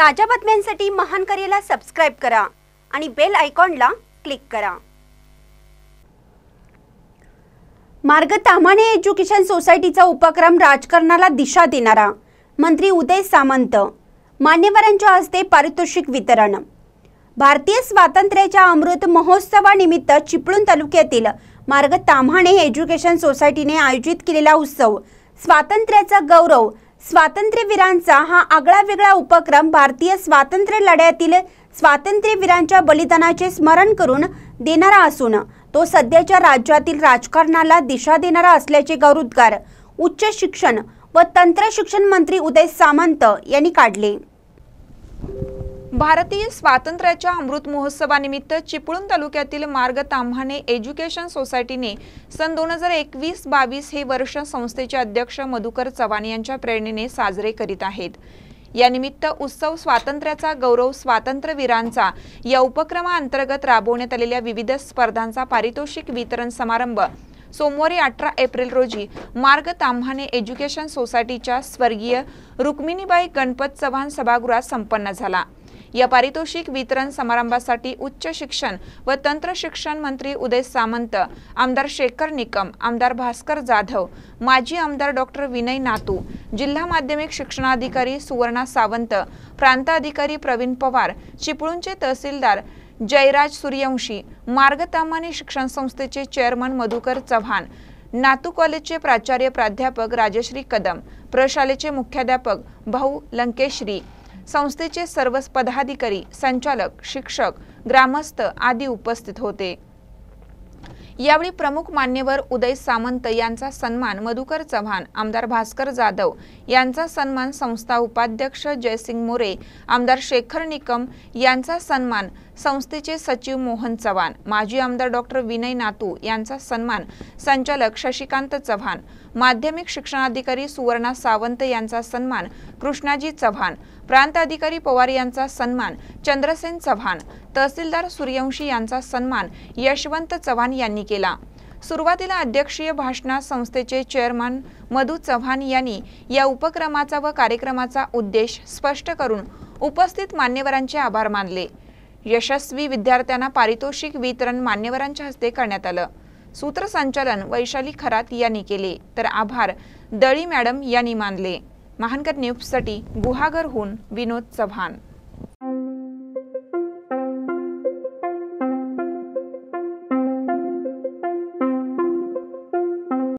ताज्या बातम्यांसाठी महान करेला सबस्क्राईब करा आणि बेल आयकॉनला क्लिक करा मार्ग तामाने एज्युकेशन सोसायटीचा उपक्रम राजकारणाला दिशा देणारा मंत्री उदय सामंत मान्यवरांच्या हस्ते पारितोषिक वितरण भारतीय स्वातंत्र्याच्या अमृत महोत्सवानिमित्त चिपळूण तालुक्यातील मार्ग ताम्हाणे एज्युकेशन सोसायटीने आयोजित केलेला उत्सव स्वातंत्र्याचा गौरव स्वातंत्र्यवीरांचा हा आगळा वेगळा उपक्रम भारतीय स्वातंत्र्य लढ्यातील स्वातंत्र्यवीरांच्या बलिदानाचे स्मरण करून देणारा असून तो सध्याच्या राज्यातील राजकारणाला दिशा देणारा असल्याचे गौरुद्गार उच्च शिक्षण व तंत्रशिक्षण मंत्री उदय सामंत यांनी काढले भारतीय स्वातंत्र्याच्या अमृत महोत्सवानिमित्त चिपळूण तालुक्यातील मार्ग तांभाणे एज्युकेशन सोसायटीने सन दोन हजार एकवीस बावीस हे वर्ष संस्थेचे अध्यक्ष मधुकर चव्हाण यांच्या प्रेरणेने साजरे करीत आहेत यानिमित्त उत्सव स्वातंत्र्याचा गौरव स्वातंत्र्यवीरांचा या उपक्रमाअंतर्गत राबवण्यात आलेल्या विविध स्पर्धांचा पारितोषिक वितरण समारंभ सोमवारी अठरा एप्रिल रोजी मार्ग तांभाणे एज्युकेशन सोसायटीच्या स्वर्गीय रुक्मिणीबाई गणपत चव्हाण सभागृहात संपन्न झाला या पारितोषिक वितरण समारंभासाठी उच्च शिक्षण व तंत्र शिक्षण मंत्री उदय सामंत आमदार शेखर निकम आमदार भास्कर जाधव माजी आमदार डॉक्टर विनय नातू जिल्हा माध्यमिक शिक्षणाधिकारी सुवर्णा सावंत प्रांताधिकारी प्रवीण पवार चिपळूणचे तहसीलदार जयराज सूर्यवंशी मार्गतामानी शिक्षण संस्थेचे चेअरमन मधुकर चव्हाण नातू कॉलेजचे प्राचार्य प्राध्यापक राजश्री कदम प्रशालेचे मुख्याध्यापक भाऊ लंकेश्री संस्थेचे सर्व पदाधिकारी संचालक शिक्षक ग्रामस्थ आदी उपस्थित होते यावेळी प्रमुख मान्यवर उदय सामंत यांचा सन्मान मधुकर चव्हाण आमदार भास्कर जाधव यांचा सन्मान संस्था उपाध्यक्ष जयसिंग मोरे आमदार शेखर निकम यांचा सन्मान संस्थेचे सचिव मोहन चव्हाण माजी आमदार डॉक्टर विनय नातू यांचा सन्मान संचालक शशिकांत चव्हाण माध्यमिक शिक्षणाधिकारी सुवर्णा सावंत यांचा सन्मान कृष्णाजी चव्हाण प्रांत अधिकारी पवार यांचा सन्मान चंद्रसेन चव्हाण तहसीलदार सूर्यवंशी यांचा सन्मान यशवंत चव्हाण यांनी केला सुरुवातीला अध्यक्षीय भाषणात संस्थेचे चेअरमन मधु चव्हाण यांनी या उपक्रमाचा व कार्यक्रमाचा उद्देश स्पष्ट करून उपस्थित मान्यवरांचे आभार मानले यशस्वी विद्यार्थ्यांना पारितोषिक वितरण मान्यवरांच्या हस्ते करण्यात आलं सूत्रसंचालन वैशाली खरात यांनी केले तर आभार दळी मॅडम यांनी मानले महानकर न्यूजसाठी गुहागरहून विनोद चव्हाण